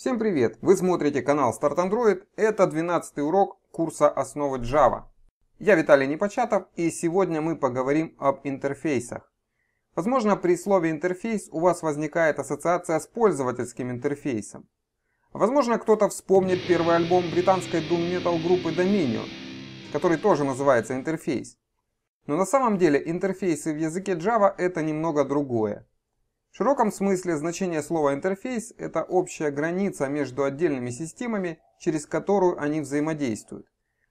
Всем привет! Вы смотрите канал Start Android. Это 12 урок курса основы Java. Я Виталий Непочатов и сегодня мы поговорим об интерфейсах. Возможно при слове интерфейс у вас возникает ассоциация с пользовательским интерфейсом. Возможно кто-то вспомнит первый альбом британской doom metal группы Dominion, который тоже называется интерфейс. Но на самом деле интерфейсы в языке Java это немного другое. В широком смысле значение слова «интерфейс» — это общая граница между отдельными системами, через которую они взаимодействуют.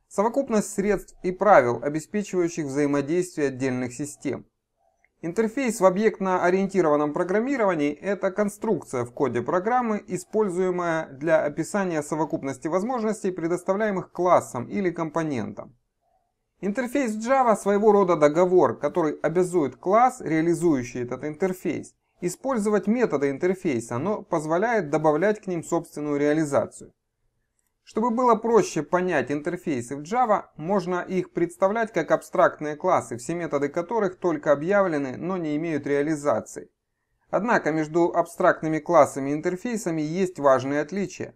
Совокупность средств и правил, обеспечивающих взаимодействие отдельных систем. Интерфейс в объектно-ориентированном программировании – это конструкция в коде программы, используемая для описания совокупности возможностей, предоставляемых классом или компонентом. Интерфейс Java – своего рода договор, который обязует класс, реализующий этот интерфейс, использовать методы интерфейса, но позволяет добавлять к ним собственную реализацию. Чтобы было проще понять интерфейсы в Java, можно их представлять как абстрактные классы, все методы которых только объявлены, но не имеют реализации. Однако между абстрактными классами и интерфейсами есть важные отличия.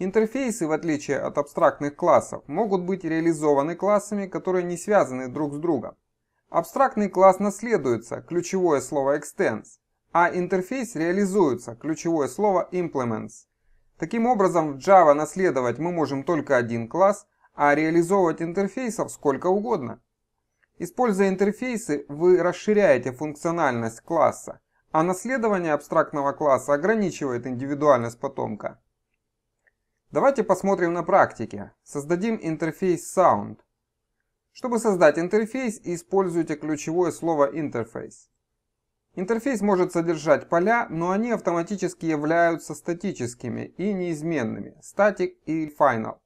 Интерфейсы, в отличие от абстрактных классов, могут быть реализованы классами, которые не связаны друг с другом. Абстрактный класс наследуется, ключевое слово extends, а интерфейс реализуется, ключевое слово implements. Таким образом, в Java наследовать мы можем только один класс, а реализовывать интерфейсов сколько угодно. Используя интерфейсы, вы расширяете функциональность класса, а наследование абстрактного класса ограничивает индивидуальность потомка. Давайте посмотрим на практике. Создадим интерфейс Sound. Чтобы создать интерфейс, используйте ключевое слово interface. Интерфейс может содержать поля, но они автоматически являются статическими и неизменными static и final.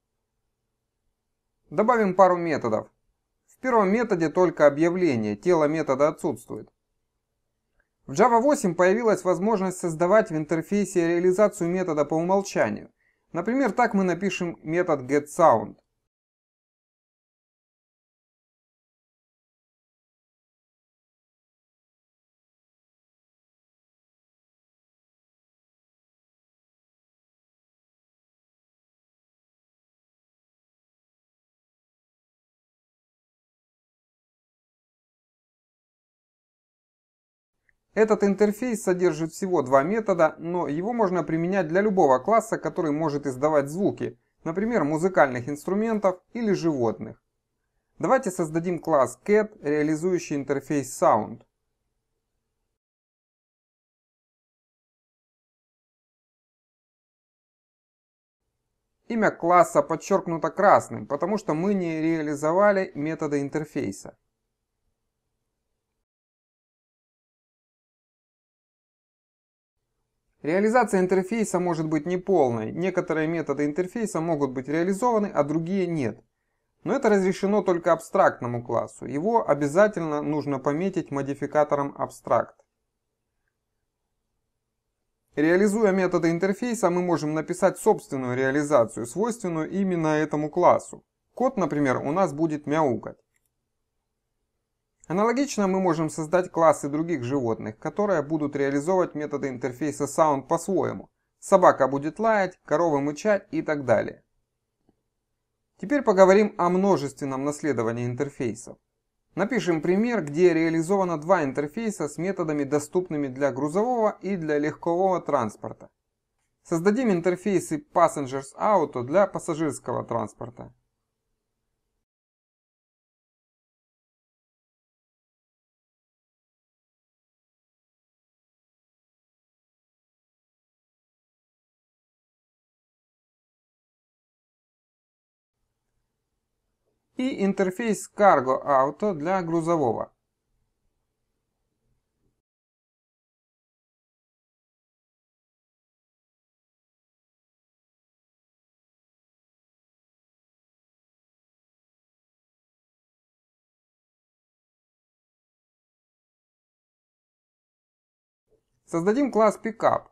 Добавим пару методов. В первом методе только объявление, тело метода отсутствует. В Java 8 появилась возможность создавать в интерфейсе реализацию метода по умолчанию. Например, так мы напишем метод getSound. Этот интерфейс содержит всего два метода, но его можно применять для любого класса, который может издавать звуки, например, музыкальных инструментов или животных. Давайте создадим класс cat, реализующий интерфейс sound. Имя класса подчеркнуто красным, потому что мы не реализовали методы интерфейса. Реализация интерфейса может быть неполной, некоторые методы интерфейса могут быть реализованы, а другие нет. Но это разрешено только абстрактному классу, его обязательно нужно пометить модификатором абстракт. Реализуя методы интерфейса, мы можем написать собственную реализацию, свойственную именно этому классу. Код, например, у нас будет мяукать. Аналогично мы можем создать классы других животных, которые будут реализовывать методы интерфейса Sound по-своему. Собака будет лаять, корова мычать и так далее. Теперь поговорим о множественном наследовании интерфейсов. Напишем пример, где реализовано два интерфейса с методами, доступными для грузового и для легкового транспорта. Создадим интерфейсы Passengers Auto для пассажирского транспорта, и интерфейс Cargo Auto для грузового. Создадим класс Pickup,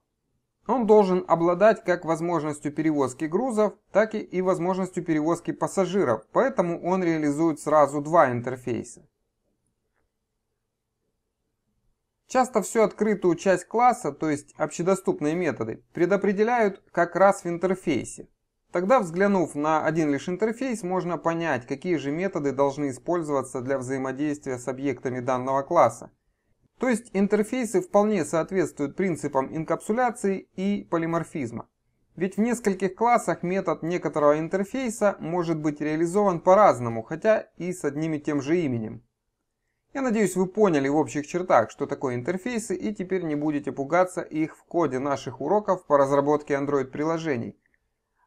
он должен обладать как возможностью перевозки грузов, так и возможностью перевозки пассажиров, поэтому он реализует сразу два интерфейса. Часто всю открытую часть класса, то есть общедоступные методы, предопределяют как раз в интерфейсе. Тогда, взглянув на один лишь интерфейс, можно понять, какие же методы должны использоваться для взаимодействия с объектами данного класса то есть интерфейсы вполне соответствуют принципам инкапсуляции и полиморфизма. Ведь в нескольких классах метод некоторого интерфейса может быть реализован по-разному, хотя и с одним и тем же именем. Я надеюсь, вы поняли в общих чертах, что такое интерфейсы, и теперь не будете пугаться их в коде наших уроков по разработке Android-приложений.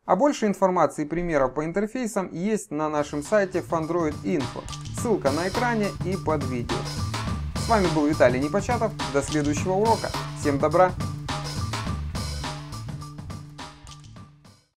А больше информации и примеров по интерфейсам есть на нашем сайте Fandroid Info. Ссылка на экране и под видео. С вами был Виталий Непочатов. До следующего урока. Всем добра